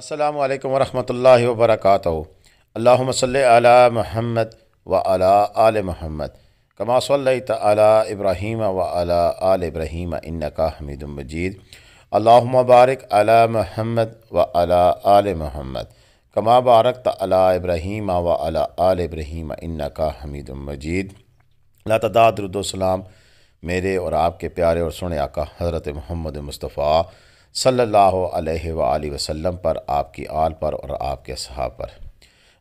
अल्लाम वरहमल वबरक अल्लाम अला महमद व अला आल महमद कमा तला इब्राहीम व अला आल इब्राहीम इनका हमीद मजीद अल्लाम बारक अला महमद व अला आल महमद कमा बारक तला इब्राहीम व अला आल इब्राहीम इनका हमीद मजीद ला तदादरुद्दोसलाम मेरे और आपके प्यारे और सुने आका हज़रत महमद मुस्तफ़ा सल्ला वसम पर आपकी आल पर और आपके सहाब पर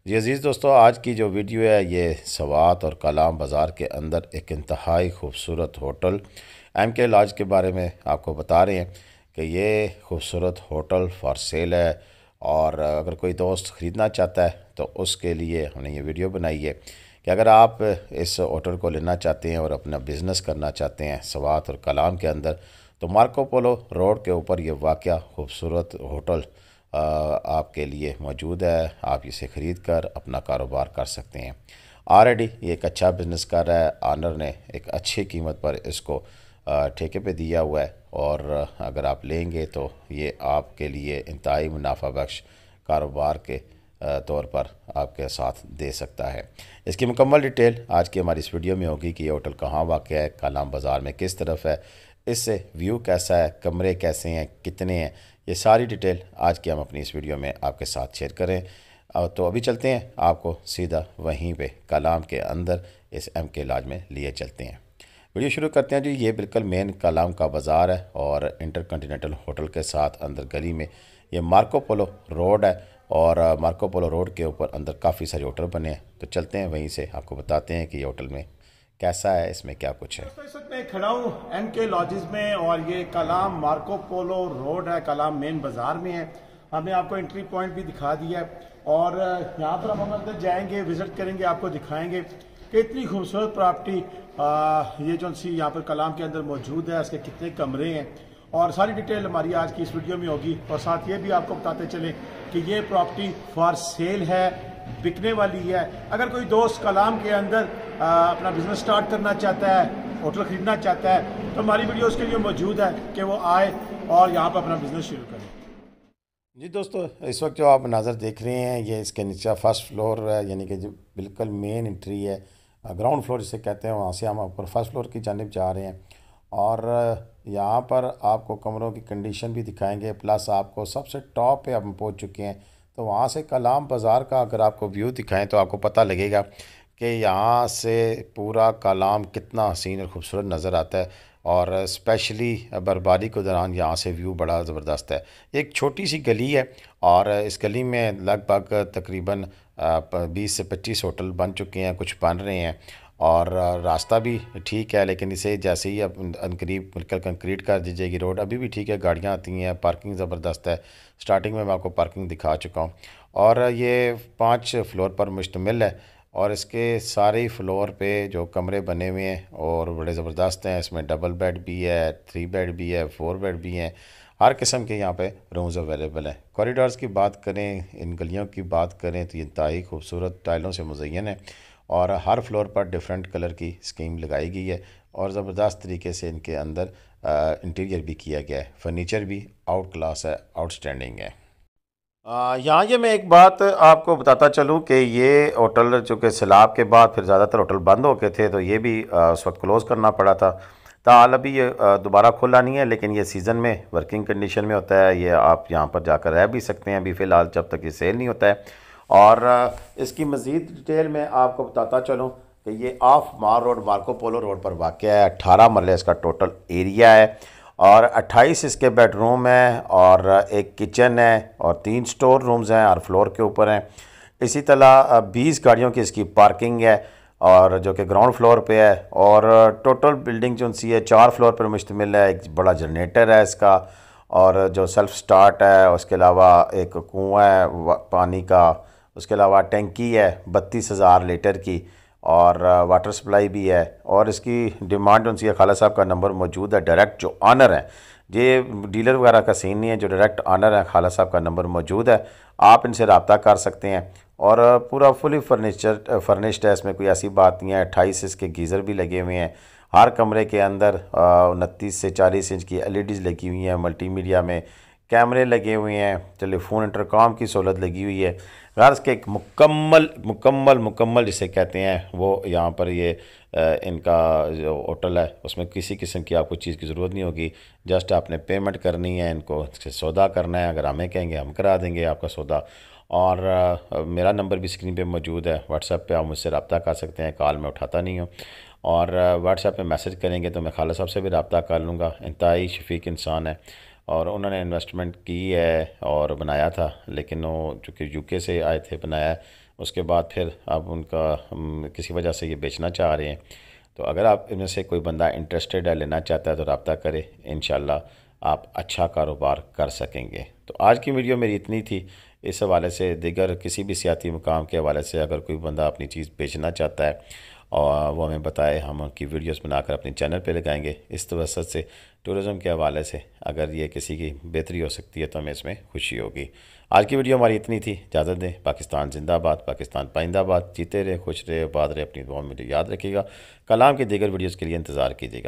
जी अज़ीज़ दोस्तों आज की जो वीडियो है ये सवात और कलाम बाज़ार के अंदर एक इंतहाई खूबसूरत होटल एम के लॉज के बारे में आपको बता रहे हैं कि ये खूबसूरत होटल फॉर सेल है और अगर कोई दोस्त ख़रीदना चाहता है तो उसके लिए हमने ये वीडियो बनाई है कि अगर आप इस होटल को लेना चाहते हैं और अपना बिज़नेस करना चाहते हैं सवात और कलाम के अंदर तो मार्को पोलो रोड के ऊपर ये वाक़ खूबसूरत होटल आपके लिए मौजूद है आप इसे ख़रीद कर अपना कारोबार कर सकते हैं ऑलरेडी ये एक अच्छा बिज़नेस कर रहा है आनर ने एक अच्छी कीमत पर इसको ठेके पे दिया हुआ है और अगर आप लेंगे तो ये आपके लिए इंतई मुनाफा बख्श कारोबार के तौर पर आपके साथ दे सकता है इसकी मुकम्मल डिटेल आज की हमारी इस वीडियो में होगी कि ये होटल कहाँ वाक़ है कलाम बाज़ार में किस तरफ है इससे व्यू कैसा है कमरे कैसे हैं कितने हैं ये सारी डिटेल आज की हम अपनी इस वीडियो में आपके साथ शेयर करें और तो अभी चलते हैं आपको सीधा वहीं पे कलाम के अंदर इस एम के लाज में लिए चलते हैं वीडियो शुरू करते हैं जी ये बिल्कुल मेन कलाम का बाज़ार है और इंटरकॉन्टिनेंटल होटल के साथ अंदर गली में ये मार्कोपोलो रोड है और मार्कोपोलो रोड के ऊपर अंदर काफ़ी सारे होटल बने हैं तो चलते हैं वहीं से आपको बताते हैं कि ये होटल में कैसा है इसमें क्या कुछ है तो इस वक्त मैं खड़ा हूँ एन के लॉजिज में और ये कलाम मार्को पोलो रोड है कलाम मेन बाज़ार में है हमने आपको एंट्री पॉइंट भी दिखा दिया है और यहाँ पर हम अंदर जाएंगे विज़िट करेंगे आपको दिखाएंगे कि इतनी खूबसूरत प्रॉपर्टी ये जो सी यहाँ पर कलाम के अंदर मौजूद है इसके कितने कमरे हैं और सारी डिटेल हमारी आज की इस वीडियो में होगी और साथ ये भी आपको बताते चले कि ये प्रॉपर्टी फॉर सेल है बिकने वाली है अगर कोई दोस्त कलाम के अंदर आ, अपना बिजनेस स्टार्ट करना चाहता है होटल खरीदना चाहता है तो हमारी वीडियो उसके लिए मौजूद है कि वो आए और यहाँ पर अपना बिजनेस शुरू करें जी दोस्तों इस वक्त जो आप नज़र देख रहे हैं ये इसके नीचे फर्स्ट फ्लोर यानी कि जो बिल्कुल मेन एंट्री है ग्राउंड फ्लोर जिसे कहते हैं वहाँ से हम ऊपर फर्स्ट फ्लोर की जानब जा रहे हैं और यहाँ पर आपको कमरों की कंडीशन भी दिखाएंगे प्लस आपको सबसे टॉप पे हम पहुँच चुके हैं तो वहाँ से कलाम बाज़ार का अगर आपको व्यू दिखाएं तो आपको पता लगेगा कि यहाँ से पूरा कलाम कितना हसीन और ख़ूबसूरत नज़र आता है और स्पेशली बर्फबारी के दौरान यहाँ से व्यू बड़ा ज़बरदस्त है एक छोटी सी गली है और इस गली में लगभग तकरीबन बीस से पच्चीस होटल बन चुके हैं कुछ बन रहे हैं और रास्ता भी ठीक है लेकिन इसे जैसे ही अब अनकरीब करीब कंक्रीट कर दी जाएगी रोड अभी भी ठीक है गाड़ियाँ आती हैं पार्किंग ज़बरदस्त है स्टार्टिंग में मैं आपको पार्किंग दिखा चुका हूँ और ये पाँच फ्लोर पर मुश्तमिल है और इसके सारे फ्लोर पे जो कमरे बने हुए हैं और बड़े ज़बरदस्त हैं इसमें डबल बेड भी है थ्री बेड भी है फोर बेड भी हैं हर किस्म के यहाँ पे रूम्स अवेलेबल हैं कॉरिडोर्स की बात करें इन गलियों की बात करें तो ये इंतहाई खूबसूरत टाइलों से मुजैन है और हर फ्लोर पर डिफरेंट कलर की स्कीम लगाई गई है और ज़बरदस्त तरीके से इनके अंदर इंटीरियर भी किया गया है फर्नीचर भी आउट क्लास है आउटस्टैंडिंग है यहाँ ये मैं एक बात आपको बताता चलूँ कि ये होटल चूँकि सैलाब के बाद फिर ज़्यादातर होटल बंद हो गए थे तो ये भी उस वक्त क्लोज़ करना पड़ा था ताल अभी ये दोबारा खुला नहीं है लेकिन ये सीज़न में वर्किंग कंडीशन में होता है ये आप यहाँ पर जाकर रह भी सकते हैं अभी फ़िलहाल जब तक ये सेल नहीं होता है और इसकी मज़ीद डिटेल में आपको बताता चलूँ कि ये ऑफ मार रोड मार्को पोलो रोड पर वाक़ है अट्ठारह मरल इसका टोटल एरिया है और अट्ठाईस इसके बेडरूम हैं और एक किचन है और तीन स्टोर रूम्स हैं और फ्लोर के ऊपर हैं इसी तरह बीस गाड़ियों की इसकी पार्किंग है और जो कि ग्राउंड फ्लोर पे है और टोटल बिल्डिंग जो सी है चार फ्लोर पर मुश्तमिल है एक बड़ा जनरेटर है इसका और जो सेल्फ स्टार्ट है उसके अलावा एक कुआँ है पानी का उसके अलावा टैंकी है बत्तीस हज़ार लीटर की और वाटर सप्लाई भी है और इसकी डिमांड उनसी खाला साहब का नंबर मौजूद है डायरेक्ट जो ऑनर है ये डीलर वगैरह का सीन नहीं है जो डायरेक्ट ऑनर है खाला साहब का नंबर मौजूद है आप इनसे रबता कर सकते हैं और पूरा फुली फर्नीचर फर्निश्ड है इसमें कोई ऐसी बात नहीं है अट्ठाईस इसके गीज़र भी लगे हुए हैं हर कमरे के अंदर उनतीस से चालीस इंच की एल लगी हुई हैं मल्टी में कैमरे लगे हुए हैं टेलीफोन इंटरकॉम की सहूलत लगी हुई है गर्ज के एक मुकम्मल मुकम्मल मुकम्मल जिसे कहते हैं वो यहाँ पर ये इनका जो होटल है उसमें किसी किस्म की आपको चीज़ की ज़रूरत नहीं होगी जस्ट आपने पेमेंट करनी है इनको सौदा करना है अगर हमें कहेंगे हम करा देंगे आपका सौदा और आ, मेरा नंबर भी स्क्रीन पे मौजूद है व्हाट्सएप पे आप मुझसे रबता कर सकते हैं कॉल मैं उठाता नहीं हूँ और व्हाट्सएप पे मैसेज करेंगे तो मैं खाला साहब से भी रबता कर लूँगा इंतहाई शफीक इंसान है और उन्होंने इन्वेस्टमेंट की है और बनाया था लेकिन वो चूँकि यूके से आए थे बनाया उसके बाद फिर अब उनका किसी वजह से ये बेचना चाह रहे हैं तो अगर आप इनमें से कोई बंदा इंटरेस्टेड है लेना चाहता है तो रबता करें इन आप अच्छा कारोबार कर सकेंगे तो आज की वीडियो मेरी इतनी थी इस हवाले से दिगर किसी भी सियाती मुकाम के हवाले से अगर कोई बंदा अपनी चीज़ बेचना चाहता है और वो हमें बताए हम उनकी वीडियोस बनाकर अपने चैनल पे लगाएंगे इस तवसत से टूरिज़म के हवाले से अगर ये किसी की बेहतरी हो सकती है तो हमें इसमें खुशी होगी आज की वीडियो हमारी इतनी थी इजाज़त दें पाकिस्तान जिंदाबाद पाकिस्तान पाइंदाबाद जीते रहे खुश रहे बाद रहे अपनी दुआ में याद रखिएगा कलाम की दीगर वीडियोज़ के लिए इंतज़ार कीजिएगा